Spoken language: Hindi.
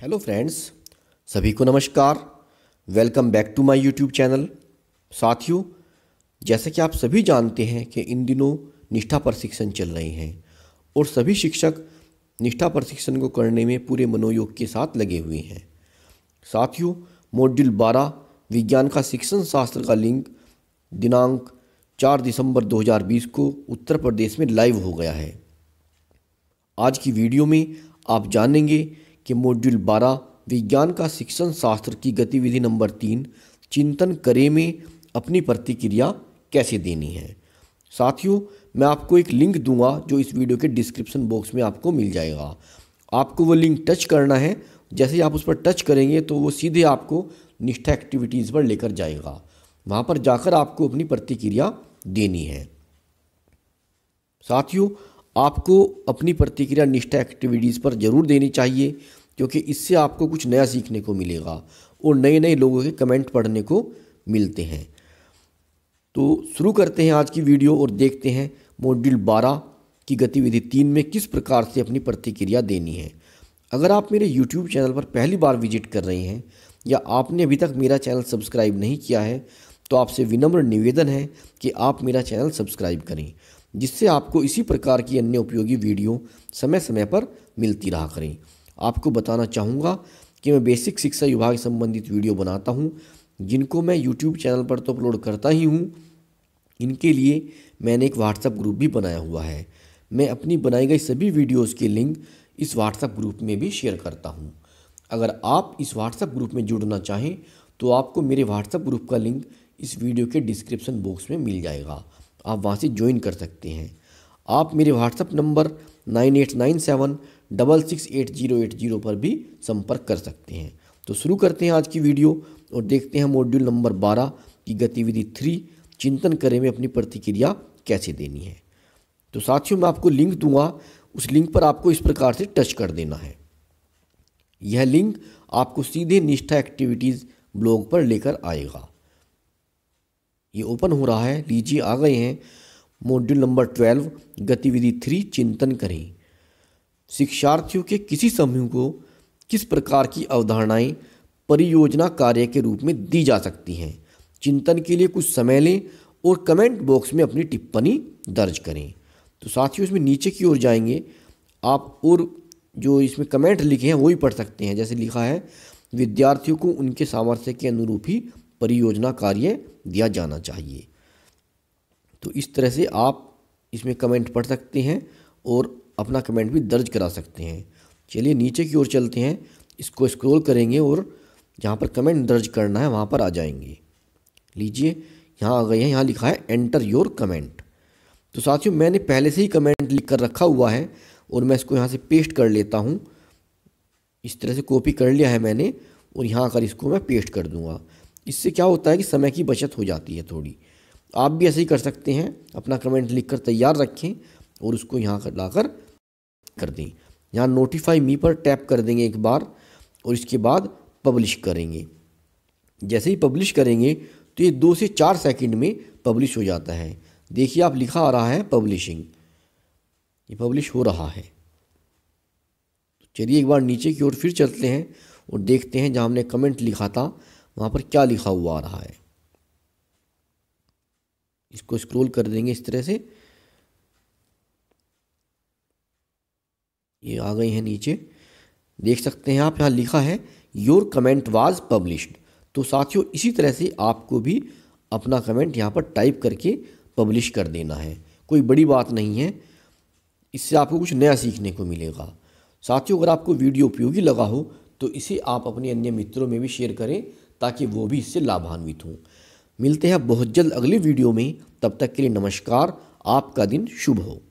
हेलो फ्रेंड्स सभी को नमस्कार welcome back to my YouTube channel साथियों जैसे कि आप सभी जानते हैं कि इन दिनों निष्ठा प्रशिक्षण चल रहे हैं और सभी शिक्षक निष्ठा प्रशिक्षण को करने में पूरे मनोयोग के साथ लगे हुए हैं साथियों मॉड्यूल बारह विज्ञान का शिक्षण शास्त्र का लिंक दिनांक चार दिसंबर 2020 को उत्तर प्रदेश में लाइव हो गया है आज की वीडियो में आप जानेंगे कि मॉड्यूल 12 विज्ञान का शिक्षण शास्त्र की गतिविधि नंबर तीन चिंतन करे में अपनी प्रतिक्रिया कैसे देनी है साथियों मैं आपको एक लिंक दूंगा जो इस वीडियो के डिस्क्रिप्शन बॉक्स में आपको मिल जाएगा आपको वो लिंक टच करना है जैसे ही आप उस पर टच करेंगे तो वो सीधे आपको निष्ठा एक्टिविटीज़ पर लेकर जाएगा वहाँ पर जाकर आपको अपनी प्रतिक्रिया देनी है साथियों आपको अपनी प्रतिक्रिया निष्ठा एक्टिविटीज़ पर ज़रूर देनी चाहिए क्योंकि इससे आपको कुछ नया सीखने को मिलेगा और नए नए लोगों के कमेंट पढ़ने को मिलते हैं तो शुरू करते हैं आज की वीडियो और देखते हैं मॉड्यूल बारह की गतिविधि तीन में किस प्रकार से अपनी प्रतिक्रिया देनी है अगर आप मेरे YouTube चैनल पर पहली बार विजिट कर रहे हैं या आपने अभी तक मेरा चैनल सब्सक्राइब नहीं किया है तो आपसे विनम्र निवेदन है कि आप मेरा चैनल सब्सक्राइब करें जिससे आपको इसी प्रकार की अन्य उपयोगी वीडियो समय समय पर मिलती रहा करें आपको बताना चाहूँगा कि मैं बेसिक शिक्षा विभाग संबंधित वीडियो बनाता हूँ जिनको मैं यूट्यूब चैनल पर तो अपलोड करता ही हूँ इनके लिए मैंने एक व्हाट्सएप ग्रुप भी बनाया हुआ है मैं अपनी बनाई गई सभी वीडियोस के लिंक इस व्हाट्सएप ग्रुप में भी शेयर करता हूँ अगर आप इस व्हाट्सएप ग्रुप में जुड़ना चाहें तो आपको मेरे व्हाट्सएप ग्रुप का लिंक इस वीडियो के डिस्क्रिप्शन बॉक्स में मिल जाएगा आप वहाँ से ज्वाइन कर सकते हैं आप मेरे WhatsApp number nine eight nine seven double six eight zero eight zero पर भी संपर्क कर सकते हैं तो शुरू करते हैं आज की वीडियो और देखते हैं मॉड्यूल नंबर बारह की गतिविधि थ्री चिंतन करें में अपनी प्रतिक्रिया कैसे देनी है तो साथियों मैं आपको लिंक दूंगा उस लिंक पर आपको इस प्रकार से टच कर देना है यह लिंक आपको सीधे निष्ठा एक्टिविटीज़ ब्लॉग पर लेकर आएगा ये ओपन हो रहा है लीजिए आ गए हैं मॉड्यूल नंबर ट्वेल्व गतिविधि थ्री चिंतन करें शिक्षार्थियों के किसी समूह को किस प्रकार की अवधारणाएं परियोजना कार्य के रूप में दी जा सकती हैं चिंतन के लिए कुछ समय लें और कमेंट बॉक्स में अपनी टिप्पणी दर्ज करें तो साथियों इसमें नीचे की ओर जाएंगे आप और जो इसमें कमेंट लिखे हैं वही पढ़ सकते हैं जैसे लिखा है विद्यार्थियों को उनके सामर्थ्य के अनुरूप ही परियोजना कार्य दिया जाना चाहिए तो इस तरह से आप इसमें कमेंट पढ़ सकते हैं और अपना कमेंट भी दर्ज करा सकते हैं चलिए नीचे की ओर चलते हैं इसको स्क्रॉल करेंगे और जहाँ पर कमेंट दर्ज करना है वहाँ पर आ जाएंगे लीजिए यहाँ आ गए हैं यहाँ लिखा है एंटर योर कमेंट तो साथियों मैंने पहले से ही कमेंट लिख कर रखा हुआ है और मैं इसको यहाँ से पेस्ट कर लेता हूँ इस तरह से कॉपी कर लिया है मैंने और यहाँ आकर इसको मैं पेस्ट कर दूँगा इससे क्या होता है कि समय की बचत हो जाती है थोड़ी आप भी ऐसे ही कर सकते हैं अपना कमेंट लिख कर तैयार रखें और उसको यहाँ कर ला कर कर दें यहाँ नोटिफाई मी पर टैप कर देंगे एक बार और इसके बाद पब्लिश करेंगे जैसे ही पब्लिश करेंगे तो ये दो से चार सेकंड में पब्लिश हो जाता है देखिए आप लिखा आ रहा है पब्लिशिंग ये पब्लिश हो रहा है तो चलिए एक बार नीचे की ओर फिर चलते हैं और देखते हैं जहाँ हमने कमेंट लिखा था वहाँ पर क्या लिखा हुआ आ रहा है इसको स्क्रॉल कर देंगे इस तरह से ये आ गई है नीचे देख सकते हैं आप यहाँ लिखा है योर कमेंट वाज पब्लिश्ड तो साथियों इसी तरह से आपको भी अपना कमेंट यहाँ पर टाइप करके पब्लिश कर देना है कोई बड़ी बात नहीं है इससे आपको कुछ नया सीखने को मिलेगा साथियों अगर आपको वीडियो उपयोगी लगा हो तो इसे आप अपने अन्य मित्रों में भी शेयर करें ताकि वो भी इससे लाभान्वित हों मिलते हैं बहुत जल्द अगली वीडियो में तब तक के लिए नमस्कार आपका दिन शुभ हो